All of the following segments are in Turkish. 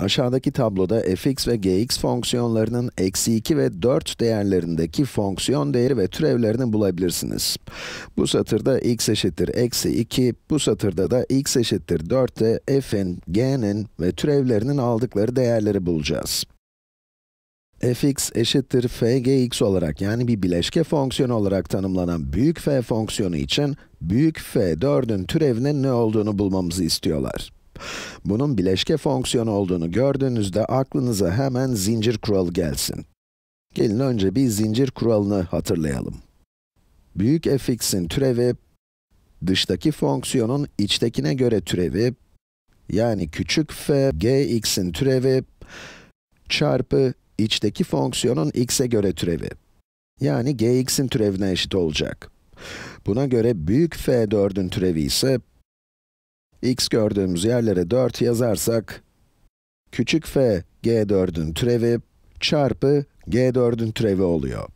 Aşağıdaki tabloda fx ve gx fonksiyonlarının eksi 2 ve 4 değerlerindeki fonksiyon değeri ve türevlerini bulabilirsiniz. Bu satırda x eşittir eksi 2, bu satırda da x eşittir 4'te de f'in, g'nin ve türevlerinin aldıkları değerleri bulacağız fx eşittir fgx olarak yani bir bileşke fonksiyonu olarak tanımlanan büyük f fonksiyonu için büyük f4'ün türevinin ne olduğunu bulmamızı istiyorlar. Bunun bileşke fonksiyon olduğunu gördüğünüzde aklınıza hemen zincir kuralı gelsin. Gelin önce bir zincir kuralını hatırlayalım. Büyük fx'in türevi, dıştaki fonksiyonun içtekine göre türevi, yani küçük f gx'in türevi, çarpı içteki fonksiyonun x'e göre türevi. Yani gx'in türevine eşit olacak. Buna göre büyük f4'ün türevi ise x gördüğümüz yerlere 4 yazarsak, küçük f g4'ün türevi çarpı g4'ün türevi oluyor.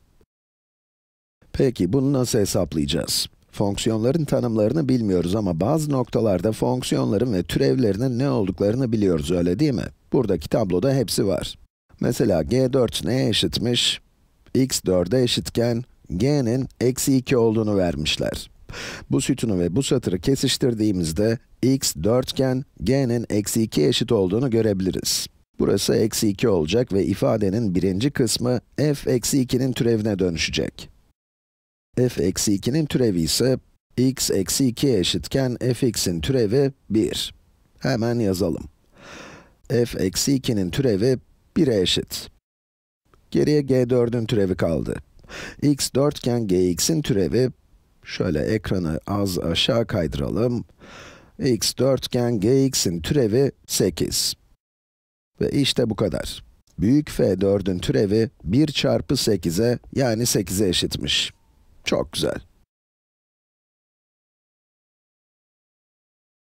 Peki bunu nasıl hesaplayacağız? Fonksiyonların tanımlarını bilmiyoruz ama bazı noktalarda fonksiyonların ve türevlerinin ne olduklarını biliyoruz öyle değil mi? Buradaki tabloda hepsi var. Mesela g4 neye eşitmiş? x 4'e eşitken g'nin eksi 2 olduğunu vermişler. Bu sütunu ve bu satırı kesiştirdiğimizde x 4 dörtgen g'nin eksi 2 eşit olduğunu görebiliriz. Burası eksi 2 olacak ve ifadenin birinci kısmı f eksi 2'nin türevine dönüşecek. f eksi 2'nin türevi ise x eksi 2 eşitken fx'in türevi 1. Hemen yazalım. f eksi 2'nin türevi 1'e eşit. Geriye g4'ün türevi kaldı. x 4ken dörtgen gx'in türevi Şöyle ekranı az aşağı kaydıralım. x dörtgen gx'in türevi 8. Ve işte bu kadar. Büyük F4'ün türevi 1 çarpı 8'e yani 8'e eşitmiş. Çok güzel.